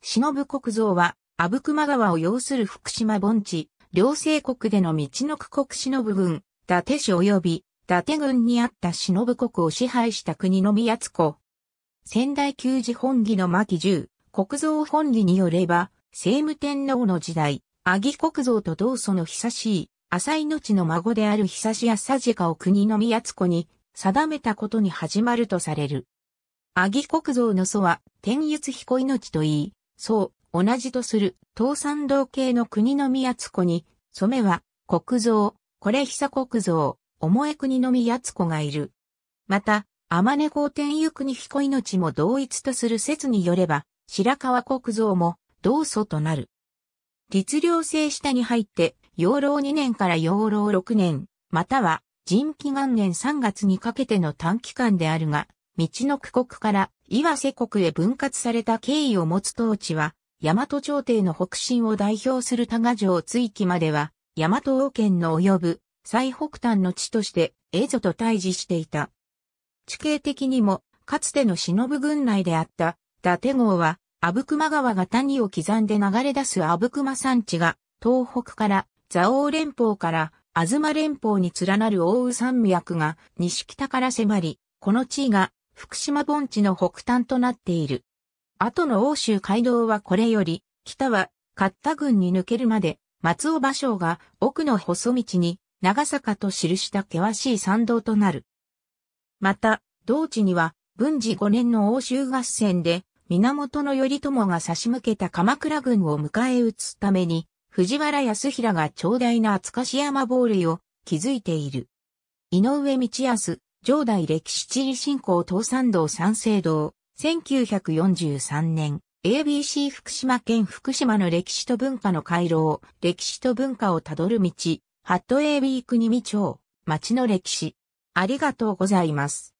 忍国像は、阿武隈川を要する福島盆地、両政国での道の区国忍軍、伊達市及び、伊達郡にあった忍国を支配した国の宮津子。仙台旧寺本義の巻10、国蔵本義によれば、聖武天皇の時代、阿義国蔵と同祖の久しい、浅井の地の孫である久し浅鹿を国の宮津子に定めたことに始まるとされる。阿義国蔵の祖は、天逸彦命といい、そう、同じとする、東山道系の国の宮津子に、染めは、国蔵、これ久国蔵、重え国の宮津子がいる。また、天根高天ゆくに彦命も同一とする説によれば、白川国蔵も同祖となる。律令制下に入って、養老2年から養老6年、または、人気元年3月にかけての短期間であるが、道の区国から岩瀬国へ分割された経緯を持つ当地は、大和朝廷の北進を代表する多賀城追記までは、大和王権の及ぶ最北端の地として、蝦夷と対峙していた。地形的にも、かつての忍軍内であった、伊達号は、阿武隈川が谷を刻んで流れ出す阿武隈山地が、東北から、蔵王連峰から、東連峰に連なる奥羽山脈が、西北から迫り、この地位が、福島盆地の北端となっている。後の欧州街道はこれより、北は、勝田郡に抜けるまで、松尾芭蕉が奥の細道に、長坂と記した険しい参道となる。また、道地には、文治5年の欧州合戦で、源頼朝が差し向けた鎌倉軍を迎え撃つために、藤原康平が長大な厚かし山防塁を築いている。井上道康、上代歴史地理振興東山道三省堂、1943年、ABC 福島県福島の歴史と文化の回廊、歴史と文化をたどる道、ハット AB 国見町、町の歴史。ありがとうございます。